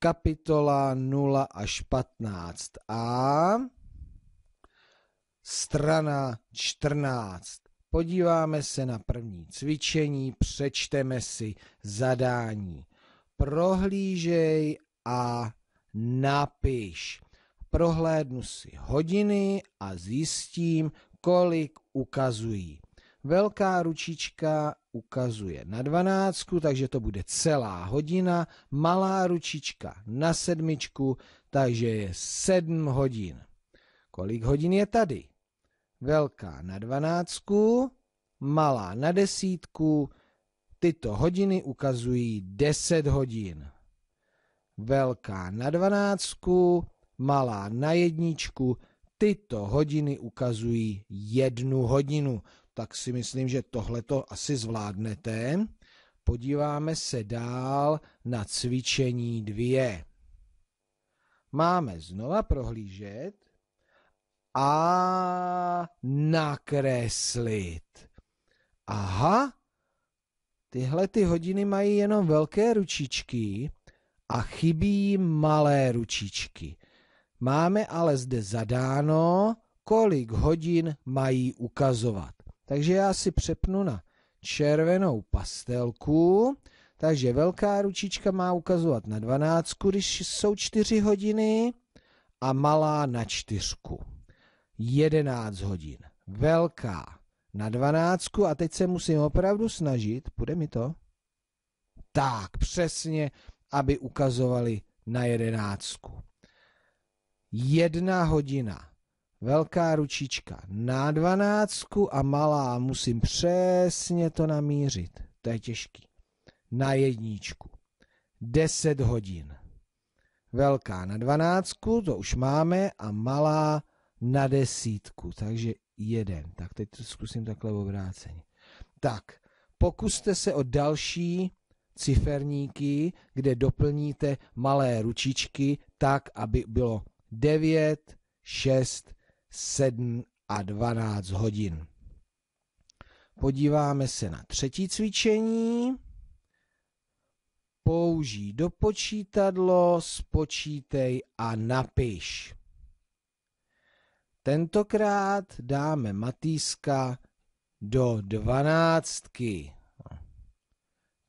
kapitola 0 až 15a, strana 14. Podíváme se na první cvičení, přečteme si zadání. Prohlížej a napiš. Prohlédnu si hodiny a zjistím, kolik ukazují. Velká ručička ukazuje na dvanáctku, takže to bude celá hodina. Malá ručička na sedmičku, takže je sedm hodin. Kolik hodin je tady? Velká na dvanáctku, malá na desítku. Tyto hodiny ukazují deset hodin. Velká na dvanáctku, malá na jedničku. Tyto hodiny ukazují jednu hodinu tak si myslím, že tohle to asi zvládnete. Podíváme se dál na cvičení dvě. Máme znova prohlížet a nakreslit. Aha, tyhle ty hodiny mají jenom velké ručičky a chybí malé ručičky. Máme ale zde zadáno, kolik hodin mají ukazovat. Takže já si přepnu na červenou pastelku. Takže velká ručička má ukazovat na 12, když jsou čtyři hodiny a malá na čtyřku. Jedenáct hodin. Velká na 12 a teď se musím opravdu snažit, bude mi to? Tak, přesně, aby ukazovali na 11. Jedna hodina Velká ručička na dvanáctku a malá, musím přesně to namířit, to je těžký. Na jedničku. 10 hodin. Velká na dvanáctku, to už máme, a malá na desítku, takže jeden. Tak teď to zkusím takhle obráceně. Tak, pokuste se o další ciferníky, kde doplníte malé ručičky tak, aby bylo 9, 6, 7 a 12 hodin. Podíváme se na třetí cvičení. Použij do počítadlo, spočítej a napiš. Tentokrát dáme Matýska do dvanáctky.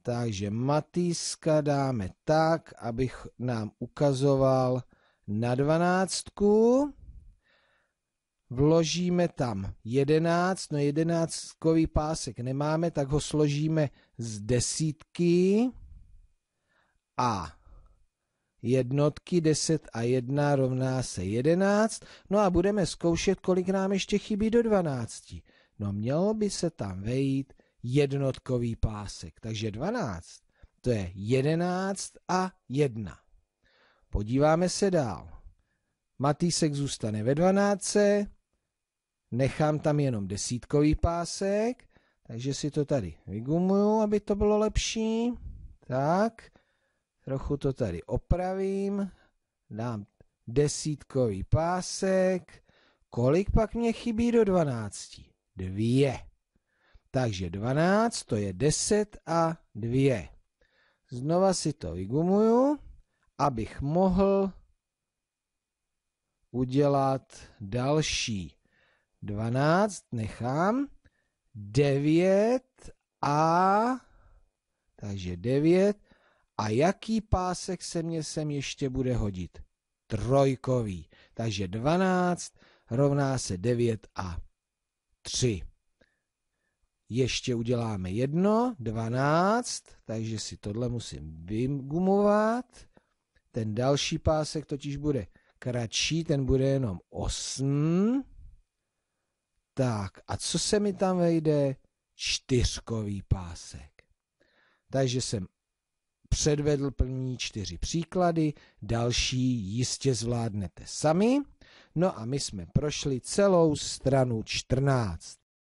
Takže Matýska dáme tak, abych nám ukazoval na dvanáctku vložíme tam 11, no 11 pásek nemáme, tak ho složíme z desítky a jednotky 10 a 1 rovná se 11, no a budeme zkoušet, kolik nám ještě chybí do 12. No mělo by se tam vejít jednotkový pásek, takže 12, to je 11 a 1. Podíváme se dál. Matýsek zůstane ve 12, nechám tam jenom desítkový pásek, takže si to tady vygumuju, aby to bylo lepší. Tak, trochu to tady opravím, dám desítkový pásek. Kolik pak mě chybí do 12? Dvě. Takže 12 to je 10 a 2. Znova si to vygumuju, abych mohl udělat další. 12 nechám, 9 a, takže 9 a jaký pásek se mě sem ještě bude hodit? Trojkový, takže 12 rovná se 9 a 3. Ještě uděláme jedno, 12, takže si tohle musím vygumovat. Ten další pásek totiž bude kratší, ten bude jenom 8. Tak a co se mi tam vejde? Čtyřkový pásek. Takže jsem předvedl první čtyři příklady, další jistě zvládnete sami. No a my jsme prošli celou stranu 14.